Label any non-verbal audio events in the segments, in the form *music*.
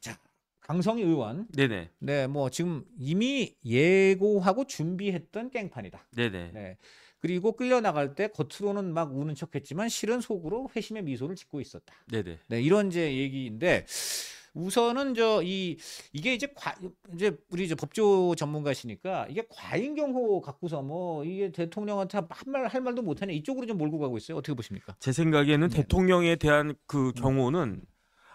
자, 강성희 의원. 네네. 네, 뭐 지금 이미 예고하고 준비했던 깽판이다. 네네. 네. 그리고 끌려나갈 때 겉으로는 막 우는 척했지만 실은 속으로 회심의 미소를 짓고 있었다. 네네. 네, 이런 이제 얘기인데 우선은 저 이 이게 이제 과 이제 우리 이제 법조 전문가시니까 이게 과잉 경호 갖고서 뭐 이게 대통령한테 한 말 할 말도 못하네 이쪽으로 좀 몰고 가고 있어요. 어떻게 보십니까? 제 생각에는 네네. 대통령에 대한 그 경호는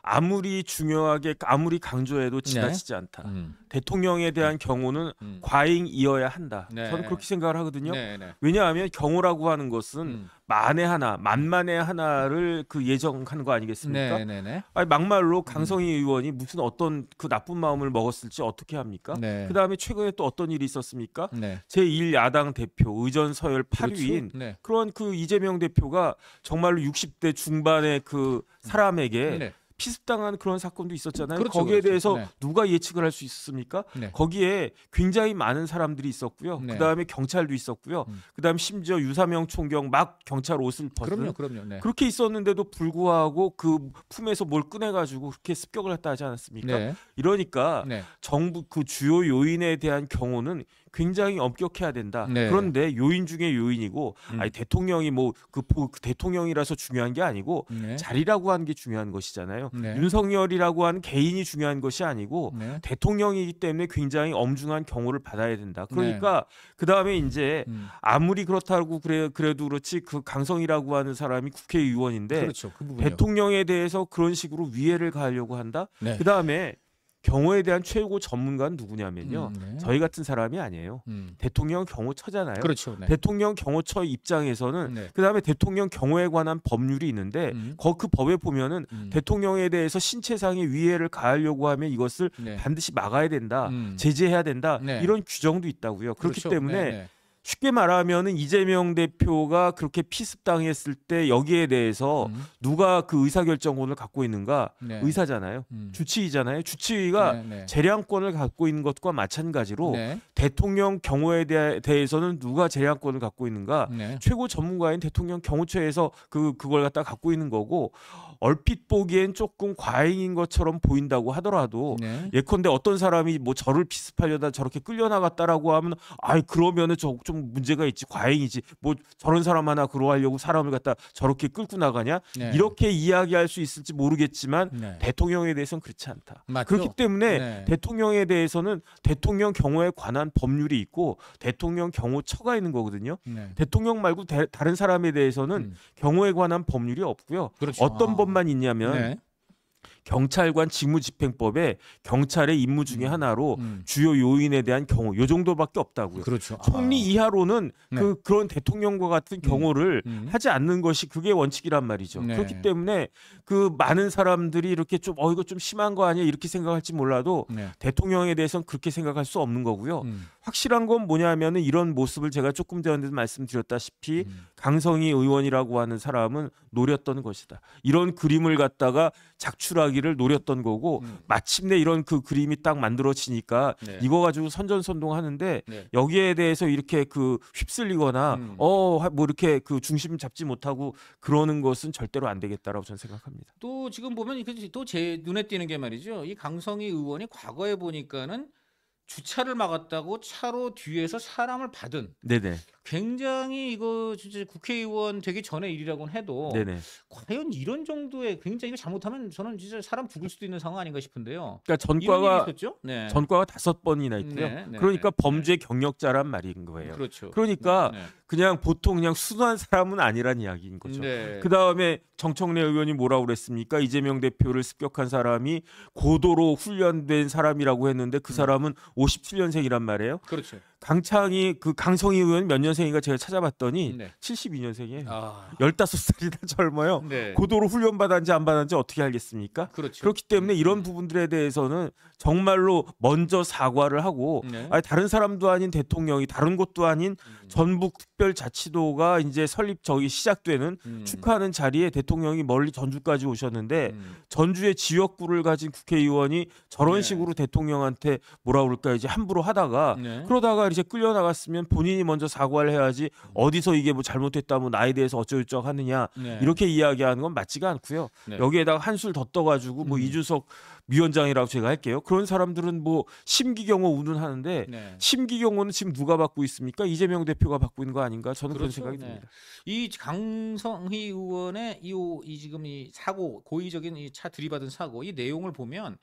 아무리 중요하게 아무리 강조해도 네. 지나치지 네. 않다. 음. 대통령에 대한 음. 경호는 음. 과잉이어야 한다. 네. 저는 그렇게 생각을 하거든요. 네, 네. 왜냐하면 경호라고 하는 것은 음. 만에 하나, 만만에 하나를 그 예정한 거 아니겠습니까? 네, 아니, 막말로 음. 강성희 의원이 무슨 어떤 그 나쁜 마음을 먹었을지 어떻게 합니까? 그 다음에 최근에 또 어떤 일이 있었습니까? 제1 야당 대표 의전 서열 8위인 그렇죠. 그런 그 이재명 대표가 정말로 60대 중반의 그 사람에게 피습당한 그런 사건도 있었잖아요. 그렇죠, 거기에 그렇죠. 대해서 네. 누가 예측을 할 수 있습니까? 네. 거기에 굉장히 많은 사람들이 있었고요. 네. 그다음에 경찰도 있었고요. 음. 그다음 심지어 유사명 총경 막 경찰 옷을 벗은 그럼요, 그럼요. 네. 그렇게 있었는데도 불구하고 그 품에서 뭘 꺼내 가지고 그렇게 습격을 했다 하지 않았습니까? 네. 이러니까 네. 정부 그 주요 요인에 대한 경우는 굉장히 엄격해야 된다. 네. 그런데 요인 중에 요인이고 음. 아니 대통령이 뭐그 그 대통령이라서 중요한 게 아니고 네. 자리라고 하는 게 중요한 것이잖아요. 네. 윤석열이라고 하는 개인이 중요한 것이 아니고 네. 대통령이기 때문에 굉장히 엄중한 경호를 받아야 된다. 네. 그러니까 네. 그 다음에 이제 음. 아무리 그렇다고 그래 그래도 그렇지 그 강성이라고 하는 사람이 국회의원인데 그렇죠. 그 대통령에 대해서 그런 식으로 위해를 가하려고 한다. 네. 그 다음에 경호에 대한 최고 전문가는 누구냐면요. 음, 네. 저희 같은 사람이 아니에요. 음. 대통령 경호처잖아요. 그렇죠. 네. 대통령 경호처 입장에서는 네. 그다음에 대통령 경호에 관한 법률이 있는데 음. 그 법에 보면은 음. 대통령에 대해서 신체상의 위해를 가하려고 하면 이것을 네. 반드시 막아야 된다. 음. 제재해야 된다. 네. 이런 규정도 있다고요. 그렇기 그렇죠. 때문에 네, 쉽게 말하면 이재명 대표가 그렇게 피습당했을 때 여기에 대해서 음. 누가 그 의사결정권을 갖고 있는가 네. 의사잖아요 음. 주치의잖아요 주치의가 네, 네. 재량권을 갖고 있는 것과 마찬가지로 네. 대통령 경호에 대, 해서는 누가 재량권을 갖고 있는가 네. 최고 전문가인 대통령 경호처에서 그 그걸 갖다 갖고 있는 거고 얼핏 보기엔 조금 과잉인 것처럼 보인다고 하더라도 네. 예컨대 어떤 사람이 뭐 저를 비습하려다 저렇게 끌려나갔다라고 하면 아 그러면은 저좀 문제가 있지 과잉이지 뭐 저런 사람 하나 그러하려고 사람을 갖다 저렇게 끌고 나가냐 네. 이렇게 이야기할 수 있을지 모르겠지만 네. 대통령에 대해서는 그렇지 않다 맞죠? 그렇기 때문에 네. 대통령에 대해서는 대통령 경호에 관한 법률이 있고 대통령 경호처가 있는 거거든요 네. 대통령 말고 대, 다른 사람에 대해서는 음. 경호에 관한 법률이 없고요 그렇죠. 어떤 법 아. 것만 있냐면 네. 경찰관 직무집행법에 경찰의 임무 중에 음. 하나로 음. 주요 요인에 대한 경우요 정도밖에 없다고요. 그렇죠. 아. 총리 아. 이하로는 네. 그 그런 대통령과 같은 음. 경우를 음. 음. 하지 않는 것이 그게 원칙이란 말이죠. 네. 그렇기 때문에 그 많은 사람들이 이렇게 좀 어 이거 좀 심한 거 아니야 이렇게 생각할지 몰라도 네. 대통령에 대해서는 그렇게 생각할 수 없는 거고요. 음. 확실한 건 뭐냐면은 이런 모습을 제가 조금 전에도 말씀드렸다시피 음. 강성희 의원이라고 하는 사람은 노렸던 것이다. 이런 그림을 갖다가 작출하기를 노렸던 거고 음. 마침내 이런 그 그림이 딱 만들어지니까 네. 이거 가지고 선전선동하는데 네. 여기에 대해서 이렇게 그 휩쓸리거나 음. 어뭐 이렇게 그 중심 잡지 못하고 그러는 것은 절대로 안 되겠다라고 저는 생각합니다. 또 지금 보면 또 제 눈에 띄는 게 말이죠. 이 강성희 의원이 과거에 보니까는 주차를 막았다고 차로 뒤에서 사람을 받은 네네. 굉장히 이거 진짜 국회의원 되기 전에 일이라고는 해도 네네. 과연 이런 정도의 굉장히 이거 잘못하면 저는 진짜 사람 죽을 수도 있는 상황 아닌가 싶은데요. 그러니까 전과가 네. 전과가 다섯 번이나 있대요 네, 네, 그러니까 네. 범죄 네. 경력자란 말인 거예요. 그렇죠. 그러니까 네, 그냥 보통 그냥 순한 사람은 아니란 이야기인 거죠. 그 다음에 정청래 의원이 뭐라고 그랬습니까? 이재명 대표를 습격한 사람이 고도로 훈련된 사람이라고 했는데 그 음. 사람은 음. 57년생이란 말이에요. 그렇죠. 강창이 그 강성희 의원 몇 년생인가 제가 찾아봤더니 네. 72년생이에요. 아. 15살이나 *laughs* 젊어요. 네. 고도로 훈련 받았는지 안 받았는지 어떻게 알겠습니까? 그렇죠. 그렇기 때문에 음. 이런 부분들에 대해서는 정말로 먼저 사과를 하고 네. 아니 다른 사람도 아닌 대통령이 다른 곳도 아닌 음. 전북 특별자치도가 이제 설립 저기 시작되는 음. 축하하는 자리에 대통령이 멀리 전주까지 오셨는데 음. 전주의 지역구를 가진 국회의원이 저런 네. 식으로 대통령한테 뭐라 그럴까 이제 함부로 하다가 네. 그러다가 당시에 끌려 나갔으면 본인이 먼저 사과를 해야지 어디서 이게 뭐 잘못했다 뭐 나에 대해서 어쩌고저쩌고 하느냐 네. 이렇게 이야기하는 건 맞지가 않고요. 네. 여기에다가 한술 더 떠가지고 뭐 음. 이준석 위원장이라고 제가 할게요. 그런 사람들은 뭐 심기경호 운운하는데 네. 심기경호는 지금 누가 받고 있습니까? 이재명 대표가 받고 있는 거 아닌가? 저는 그렇죠. 그런 생각이 네. 듭니다. 이 강성희 의원의 이, 이 지금 이 사고 고의적인 이차 들이받은 사고 이 내용을 보면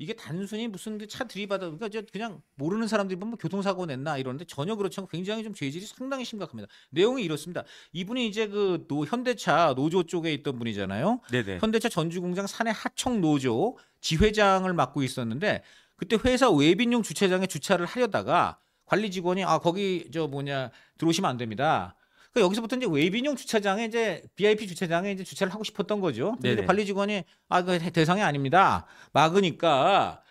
이게 단순히 무슨 그 차 들이받아 그 그냥 모르는 사람들이 보면 뭐 교통사고 냈나 이러는데 전혀 그렇지 않고 굉장히 좀 죄질이 상당히 심각합니다. 내용이 이렇습니다. 이분이 이제 그 노, 현대차 노조 쪽에 있던 분이잖아요. 네네. 현대차 전주공장 산해 하청 노조 지회장을 맡고 있었는데 그때 회사 외빈용 주차장에 주차를 하려다가 관리 직원이 아 거기 저 뭐냐 들어오시면 안 됩니다. 그러니까 여기서부터 이제 외빈용 주차장에 이제 VIP 주차장에 이제 주차를 하고 싶었던 거죠. 근데 관리 직원이 아, 그 대상이 아닙니다. 막으니까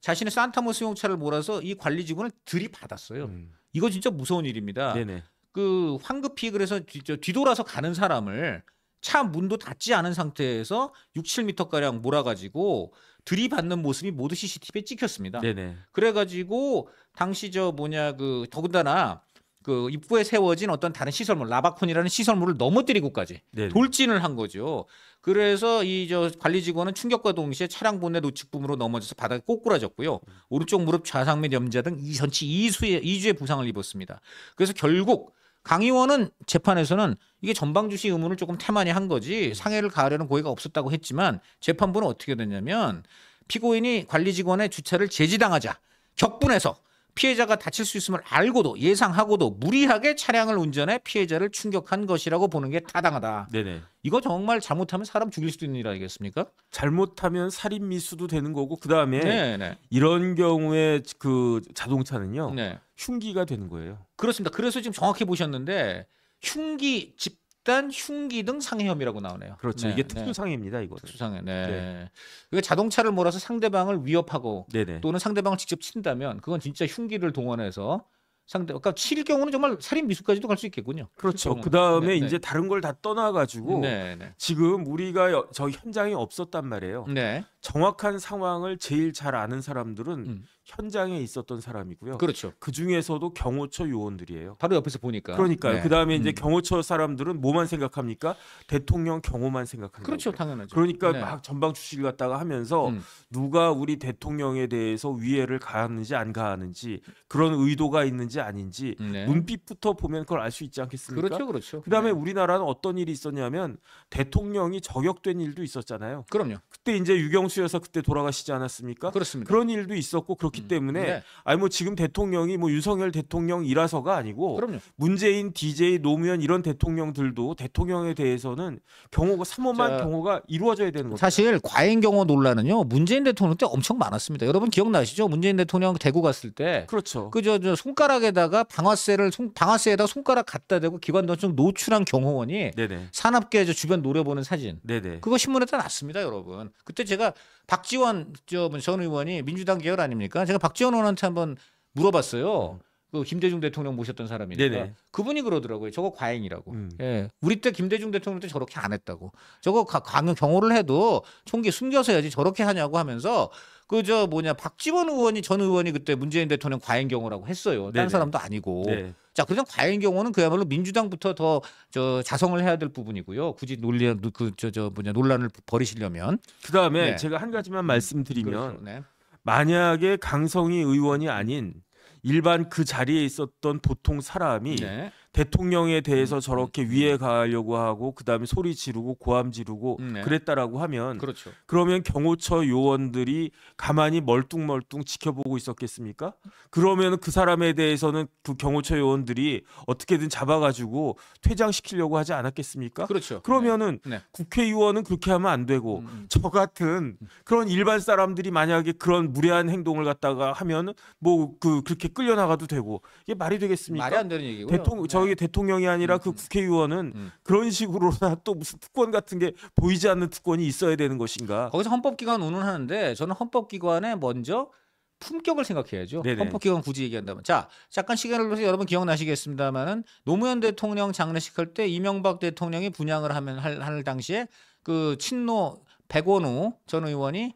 자신의 산타모 스용차를 몰아서 이 관리 직원을 들이받았어요. 음. 이거 진짜 무서운 일입니다. 네네. 그 황급히 그래서 뒤, 뒤돌아서 가는 사람을 차 문도 닫지 않은 상태에서 6, 7미터 가량 몰아가지고 들이받는 모습이 모두 CCTV에 찍혔습니다. 네네. 그래가지고 당시 저 뭐냐 그 더군다나 그 입구에 세워진 어떤 다른 시설물 라바콘이라는 시설물을 넘어뜨리고까지 네네. 돌진을 한 거죠. 그래서 이 저 관리 직원은 충격과 동시에 차량 본네 노측부으로 넘어져서 바닥에 꼬꾸라졌고요. 음. 오른쪽 무릎 좌상 및 염좌 등 전치 2수의 2주의 부상을 입었습니다. 그래서 결국 강 의원은 재판에서는 이게 전방주시 의문을 조금 태만히 한 거지 음. 상해를 가하려는 고의가 없었다고 했지만 재판부는 어떻게 됐냐면 피고인이 관리 직원의 주차를 제지당하자 격분해서 피해자가 다칠 수 있음을 알고도 예상하고도 무리하게 차량을 운전해 피해자를 충격한 것이라고 보는 게 타당하다. 네네. 이거 정말 잘못하면 사람 죽일 수도 있는 일 아니겠습니까? 잘못하면 살인 미수도 되는 거고 그 다음에 네, 네. 이런 경우에 그 자동차는요 네. 흉기가 되는 거예요. 그렇습니다. 그래서 지금 정확히 보셨는데 흉기 집 집단 흉기 등 상해 혐의라고 나오네요. 그렇죠. 네, 이게 네. 특수상해입니다. 네. 이거 특수상해. 네. 네. 그러니까 자동차를 몰아서 상대방을 위협하고 네네. 또는 상대방을 직접 친다면 그건 진짜 흉기를 동원해서 상대 그러니까 칠 경우는 정말 살인 미수까지도 갈 수 있겠군요. 그렇죠. 그 다음에 네, 네. 이제 다른 걸 다 떠나가지고 네네. 지금 우리가 저 현장에 없었단 말이에요. 네. 정확한 상황을 제일 잘 아는 사람들은 음. 현장에 있었던 사람이고요. 그렇죠. 그 중에서도 경호처 요원들이에요. 바로 옆에서 보니까. 그러니까요. 네. 그 다음에 이제 음. 경호처 사람들은 뭐만 생각합니까? 대통령 경호만 생각합니다. 그렇죠, 당연하죠. 그러니까 네. 막 전방 주식를 갖다가 하면서 음. 누가 우리 대통령에 대해서 위해를 가하는지 안 가하는지 그런 의도가 있는지 아닌지 네. 눈빛부터 보면 그걸 알 수 있지 않겠습니까? 그렇죠, 그렇죠. 그 다음에 네. 우리나라는 어떤 일이 있었냐면 대통령이 저격된 일도 있었잖아요. 그럼요. 그때 이제 유경수 여사 그때 돌아가시지 않았습니까? 그렇습니다. 그런 일도 있었고 그렇게 그렇기 때문에 음, 네. 아니 뭐 지금 대통령이 뭐 윤석열 대통령이라서가 아니고 그럼요. 문재인, DJ, 노무현 이런 대통령들도 대통령에 대해서는 경호가 삼엄한 경호가 이루어져야 되는 거죠. 사실 과잉 경호 논란은요. 문재인 대통령 때 엄청 많았습니다. 여러분 기억나시죠? 문재인 대통령 대구 갔을 때 그렇죠. 그저 저 손가락에다가 방아쇠를 손, 방아쇠에다 손가락 갖다 대고 기관도좀 노출한 경호원이 네네. 산업계 저 주변 노려보는 사진. 네네. 그거 신문에 다 났습니다, 여러분. 그때 제가 박지원 저 전 의원이 민주당 계열 아닙니까? 제가 박지원 의원한테 한번 물어봤어요. 그 김대중 대통령 모셨던 사람이니까 네네. 그분이 그러더라고요. 저거 과잉이라고. 음. 예. 우리 때 김대중 대통령 때 저렇게 안 했다고. 저거 강경 경호를 해도 총기 숨겨서 야지 저렇게 하냐고 하면서 그 저 뭐냐 박지원 의원이 전 의원이 그때 문재인 대통령 과잉 경호라고 했어요. 다른 네네. 사람도 아니고. 네. 자, 그냥 과잉 경호는 그야말로 민주당부터 더 저 자성을 해야 될 부분이고요. 굳이 논리 그저저 저 뭐냐 논란을 벌이시려면 그다음에 네. 제가 한 가지만 음. 말씀드리면 그렇죠. 네. 만약에 강성희 의원이 아닌 일반 그 자리에 있었던 보통 사람이 네. 대통령에 대해서 음. 저렇게 위에 가려고 하고 그다음에 소리 지르고 고함 지르고 음, 네. 그랬다라고 하면 그렇죠. 그러면 경호처 요원들이 가만히 멀뚱멀뚱 지켜보고 있었겠습니까? 그러면 그 사람에 대해서는 그 경호처 요원들이 어떻게든 잡아가지고 퇴장시키려고 하지 않았겠습니까? 그렇죠. 그러면은 네. 네. 국회의원은 그렇게 하면 안 되고 음. 음. 저 같은 그런 일반 사람들이 만약에 그런 무례한 행동을 갖다가 하면 뭐 그 그렇게 끌려나가도 되고 이게 말이 되겠습니까? 말이 안 되는 얘기고요. 대통령 저 저기 대통령이 아니라 그 음, 음. 국회의원은 음. 그런 식으로나 *laughs* 또 무슨 특권 같은 게 보이지 않는 특권이 있어야 되는 것인가? 거기서 헌법기관 운운하는데 저는 헌법기관에 먼저 품격을 생각해야죠. 네네. 헌법기관 굳이 얘기한다면 자 잠깐 시간을 돌려서 여러분 기억나시겠습니다만은 노무현 대통령 장례식 할 때 이명박 대통령이 분양을 하면 할, 할 당시에 그 친노 백원우 전 의원이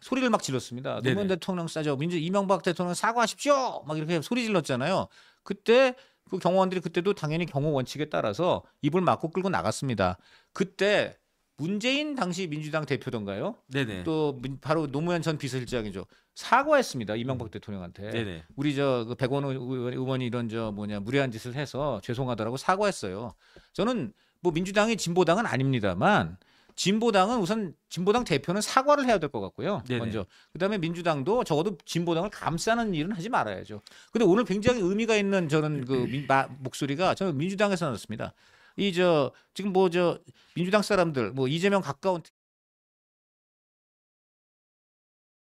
소리를 막 질렀습니다. 노무현 네네. 대통령 싸죠. 민주 이명박 대통령 사과하십시오. 막 이렇게 소리 질렀잖아요. 그때 그 경호원들이 그때도 당연히 경호 원칙에 따라서 입을 막고 끌고 나갔습니다. 그때 문재인 당시 민주당 대표던가요? 네네. 또 바로 노무현 전 비서실장이죠. 사과했습니다. 이명박 음. 대통령한테. 네네. 우리 저그 백원 의원- 의원이 이런 저 뭐냐 무례한 짓을 해서 죄송하다라고 사과했어요. 저는 뭐 민주당이 진보당은 아닙니다만 진보당은 우선 진보당 대표는 사과를 해야 될 것 같고요. 네네. 먼저 그다음에 민주당도 적어도 진보당을 감싸는 일은 하지 말아야죠. 근데 오늘 굉장히 의미가 있는 저는 그 민, 마, 목소리가 저는 민주당에서 나왔습니다. 이 저 지금 뭐 저 민주당 사람들 뭐 이재명 가까운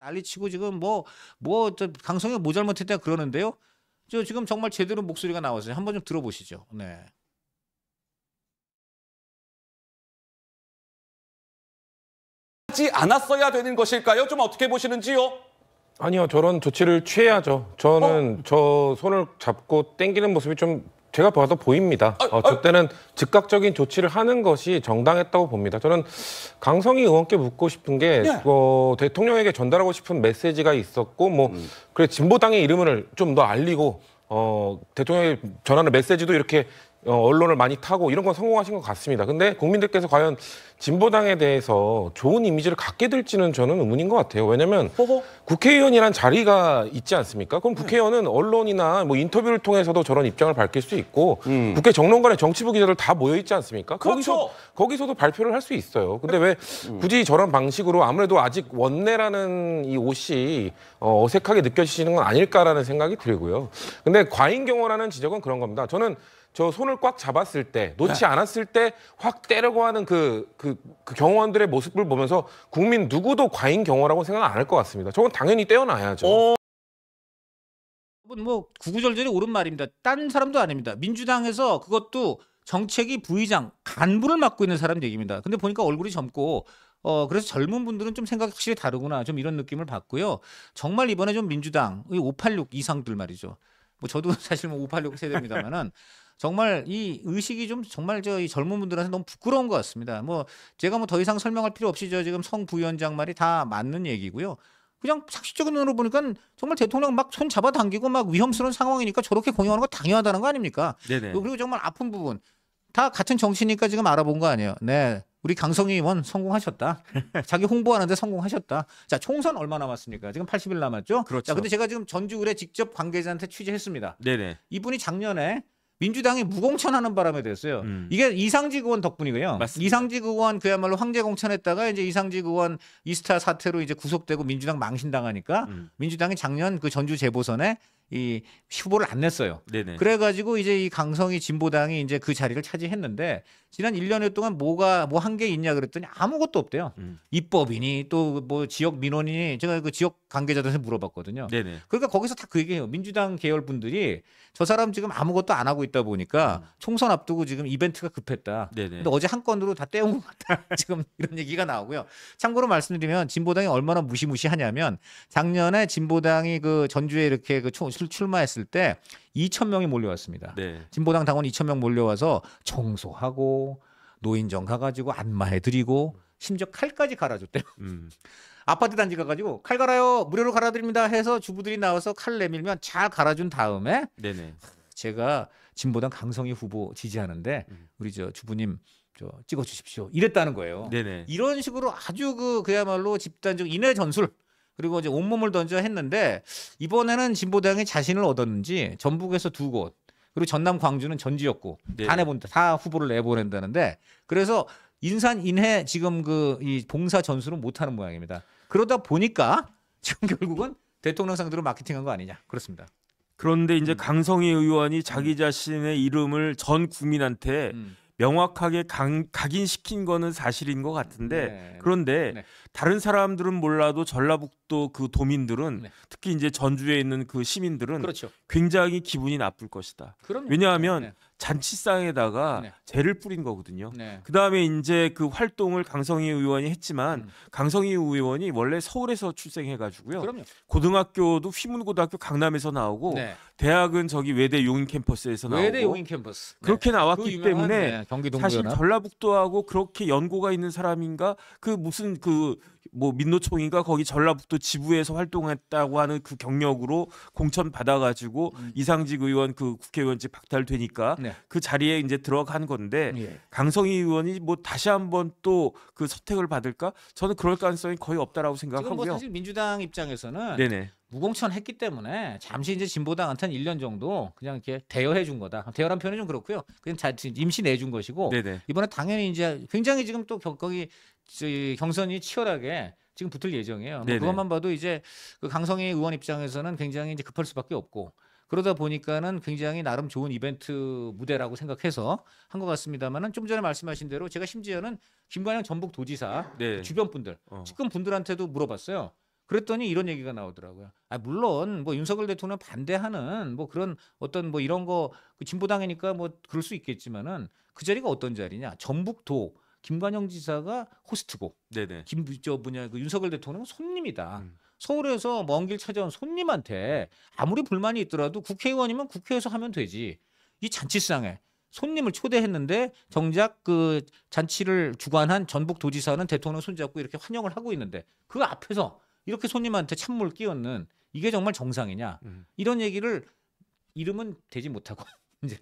난리치고 지금 뭐 뭐 저 강성이 뭐 잘못했다 그러는데요. 저 지금 정말 제대로 목소리가 나왔어요. 한번 좀 들어보시죠. 네. 하지 않았어야 되는 것일까요? 좀 어떻게 보시는지요? 아니요, 저런 조치를 취해야죠. 저는 어? 저 손을 잡고 땡기는 모습이 좀 제가 봐도 보입니다. 아, 어, 저 때는 아, 즉각적인 조치를 하는 것이 정당했다고 봅니다. 저는 강성희 의원께 묻고 싶은 게 예. 어, 대통령에게 전달하고 싶은 메시지가 있었고 뭐 음. 그래 진보당의 이름을 좀 더 알리고 어, 대통령이 전하는 메시지도 이렇게 어, 언론을 많이 타고 이런 건 성공하신 것 같습니다. 근데 국민들께서 과연 진보당에 대해서 좋은 이미지를 갖게 될지는 저는 의문인 것 같아요. 왜냐면 국회의원이란 자리가 있지 않습니까? 그럼 네. 국회의원은 언론이나 뭐 인터뷰를 통해서도 저런 입장을 밝힐 수 있고 음. 국회 정론관에 정치부 기자들 다 모여 있지 않습니까? 그렇죠. 거기서, 도 발표를 할 수 있어요. 근데 왜 음. 굳이 저런 방식으로 아무래도 아직 원내라는 이 옷이 어, 어색하게 느껴지시는 건 아닐까라는 생각이 들고요. 근데 과잉 경호라는 지적은 그런 겁니다. 저는 저 손을 꽉 잡았을 때 놓지 네. 않았을 때확 때려고 하는 그, 그, 그, 경호원들의 모습을 보면서 국민 누구도 과잉 경호라고 생각 안 할 것 같습니다. 저건 당연히 떼어놔야죠. 어... 뭐 구구절절이 옳은 말입니다. 딴 사람도 아닙니다. 민주당에서 그것도 정책이 부의장 간부를 맡고 있는 사람 얘기입니다. 근데 보니까 얼굴이 젊고 어 그래서 젊은 분들은 좀 생각이 확실히 다르구나 좀 이런 느낌을 받고요. 정말 이번에 좀 민주당 586 이상들 말이죠. 뭐 저도 *laughs* 사실 뭐586 세대입니다만은 정말 이 의식이 좀 정말 저 이 젊은 분들한테 너무 부끄러운 것 같습니다. 뭐 제가 뭐 더 이상 설명할 필요 없이 저 지금 성 부위원장 말이 다 맞는 얘기고요. 그냥 상식적인 눈으로 보니까 정말 대통령 막 손 잡아당기고 막 위험스러운 상황이니까 저렇게 공유하는 거 당연하다는 거 아닙니까? 네네. 그리고 정말 아픈 부분 다 같은 정치니까 지금 알아본 거 아니에요. 네. 우리 강성희원 의 성공하셨다. *laughs* 자기 홍보하는데 성공하셨다. 자, 총선 얼마 남았습니까? 지금 80일 남았죠? 그렇죠. 자, 근데 제가 지금 전주울에 직접 관계자한테 취재했습니다. 네네. 이분이 작년에 민주당이 무공천하는 바람에 됐어요. 음. 이게 이상직 의원 덕분이고요. 맞습니다. 이상직 의원 그야말로 황제 공천했다가 이제 이상직 의원 이스타 사태로 이제 구속되고 민주당 망신당하니까 음. 민주당이 작년 그 전주 재보선에 이 후보를 안 냈어요. 네네. 그래가지고 이제 이 강성희 진보당이 이제 그 자리를 차지했는데 지난 1년 동안 뭐가 뭐 한 게 있냐 그랬더니 아무것도 없대요. 음. 입법이니 또 뭐 지역 민원이니 제가 그 지역 관계자들한테 물어봤거든요. 네네. 그러니까 거기서 다 그얘기예요 민주당 계열 분들이 저 사람 지금 아무것도 안 하고 있다 보니까 음. 총선 앞두고 지금 이벤트가 급했다. 네네. 근데 어제 한 건으로 다 떼운 것 같다. *laughs* 지금 이런 얘기가 나오고요. 참고로 말씀드리면 진보당이 얼마나 무시무시하냐면 작년에 진보당이 그 전주에 이렇게 그 출, 출마했을 때 2천 명이 몰려왔습니다. 네. 진보당 당원 2천 명 몰려와서 청소하고 노인정 가가지고 안마해드리고 심지어 칼까지 갈아줬대요. 음. *laughs* 아파트 단지 가가지고 칼 갈아요 무료로 갈아드립니다 해서 주부들이 나와서 칼 내밀면 잘 갈아준 다음에 네네. 제가 진보당 강성희 후보 지지하는데 음. 우리 저 주부님 저 찍어주십시오 이랬다는 거예요. 네네. 이런 식으로 아주 그 그야말로 집단적 인해 전술 그리고 이제 온몸을 던져 했는데 이번에는 진보당이 자신을 얻었는지 전북에서 두 곳, 그리고 전남 광주는 전지였고 네. 다 내본다. 다 후보를 내보낸다는데 그래서 인산 인해 지금 그 이 봉사 전술은 못 하는 모양입니다. 그러다 보니까 *laughs* 지금 결국은 대통령 상대로 마케팅한 거 아니냐. 그렇습니다. 그런데 이제 음. 강성희 의원이 자기 자신의 이름을 전 국민한테 음. 명확하게 강, 각인시킨 거는 사실인 것 같은데 네. 그런데 네. 다른 사람들은 몰라도 전라북도 그 도민들은 네. 특히 이제 전주에 있는 그 시민들은 그렇죠. 굉장히 기분이 나쁠 것이다. 그럼요. 왜냐하면 네, 네. 잔치상에다가 네. 재를 뿌린 거거든요. 네. 그다음에 이제 그 활동을 강성희 의원이 했지만 음. 강성희 의원이 원래 서울에서 출생해 가지고요. 고등학교도 휘문고등학교 강남에서 나오고 네. 대학은 저기 외대 용인 캠퍼스에서 나오고 외대 용인 캠퍼스 네. 그렇게 그 나왔기 그 때문에 네, 경기 사실 동부연 전라북도하고 그렇게 연고가 있는 사람인가 그 무슨 그 뭐 민노총인가 거기 전라북도 지부에서 활동했다고 하는 그 경력으로 공천 받아가지고 음. 이상직 의원 그 국회의원직 박탈되니까 네. 그 자리에 이제 들어간 건데 예. 강성희 의원이 뭐 다시 한번 또 그 선택을 받을까 저는 그럴 가능성이 거의 없다라고 생각하고요. 뭐 사실 민주당 입장에서는 네네. 무공천했기 때문에 잠시 이제 진보당한테는 1년 정도 그냥 이렇게 대여해 준 거다. 대여란 표현이 좀 그렇고요. 그냥 자, 임시 내준 것이고 네네. 이번에 당연히 이제 굉장히 지금 또 거기 경선이 치열하게 지금 붙을 예정이에요. 뭐 그것만 봐도 이제 그 강성희 의원 입장에서는 굉장히 이제 급할 수밖에 없고 그러다 보니까는 굉장히 나름 좋은 이벤트 무대라고 생각해서 한 것 같습니다만은 좀 전에 말씀하신 대로 제가 심지어는 김관영 전북 도지사 네. 주변 분들 어. 측근 분들한테도 물어봤어요. 그랬더니 이런 얘기가 나오더라고요. 아, 물론 뭐 윤석열 대통령 반대하는 뭐 그런 어떤 뭐 이런 거 그 진보당이니까 뭐 그럴 수 있겠지만은 그 자리가 어떤 자리냐? 전북도 김관영 지사가 호스트고, 네네. 김저 뭐냐 그 윤석열 대통령 손님이다. 음. 서울에서 먼 길 찾아온 손님한테 아무리 불만이 있더라도 국회의원이면 국회에서 하면 되지. 이 잔치상에 손님을 초대했는데 정작 그 잔치를 주관한 전북 도지사는 대통령 손잡고 이렇게 환영을 하고 있는데 그 앞에서 이렇게 손님한테 찬물 끼얹는 이게 정말 정상이냐 음. 이런 얘기를 이름은 되지 못하고 *laughs* 이제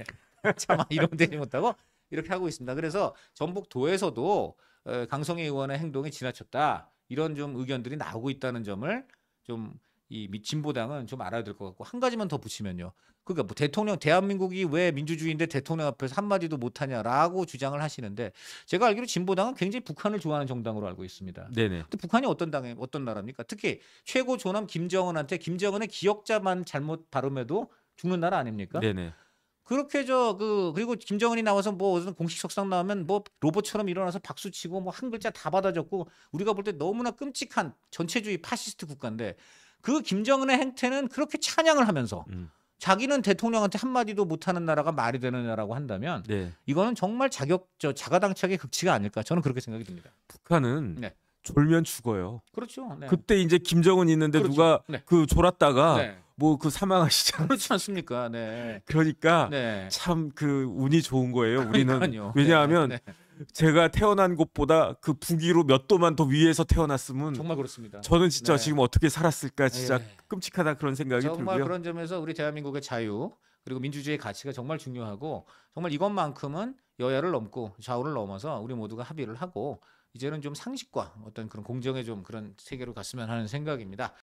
차마 이름 되지 못하고 이렇게 하고 있습니다. 그래서 전북도에서도 어, 강성희 의원의 행동이 지나쳤다 이런 좀 의견들이 나오고 있다는 점을 좀이 진보당은 좀 알아야 될 것 같고 한 가지만 더 붙이면요. 그러니까 뭐 대통령 대한민국이 왜 민주주의인데 대통령 앞에서 한마디도 못하냐라고 주장을 하시는데 제가 알기로 진보당은 굉장히 북한을 좋아하는 정당으로 알고 있습니다. 네네. 근데 북한이 어떤 당에 어떤 나라입니까? 특히 최고 존엄 김정은한테 김정은의 기억자만 잘못 발음해도 죽는 나라 아닙니까? 네네. 그렇게 저 그 그리고 김정은이 나와서 뭐 어떤 공식 석상 나오면 뭐 로봇처럼 일어나서 박수 치고 뭐 한 글자 다 받아줬고 우리가 볼 때 너무나 끔찍한 전체주의 파시스트 국가인데 그 김정은의 행태는 그렇게 찬양을 하면서 음. 자기는 대통령한테 한마디도 못하는 나라가 말이 되느냐라고 한다면 네. 이거는 정말 자격 저 자가당착의 극치가 아닐까 저는 그렇게 생각이 듭니다. 북한은 네. 졸면 죽어요. 그렇죠. 네. 그때 이제 김정은 있는데 그렇죠. 누가 네. 그 졸았다가 네. 뭐그 사망하시잖아요. 그렇지 않습니까? 네. 그러니까 네. 참그 운이 좋은 거예요. 우리는 그러니까요. 왜냐하면 제가 태어난 곳보다 그 북위로 몇 도만 더 위에서 태어났으면 정말 그렇습니다. 저는 진짜 네. 지금 어떻게 살았을까 진짜 예. 끔찍하다 그런 생각이 정말 들고요. 정말 그런 점에서 우리 대한민국의 자유 그리고 민주주의 가치가 정말 중요하고 정말 이것만큼은 여야를 넘고 좌우를 넘어서 우리 모두가 합의를 하고 이제는 좀 상식과 어떤 그런 공정의 좀 그런 세계로 갔으면 하는 생각입니다.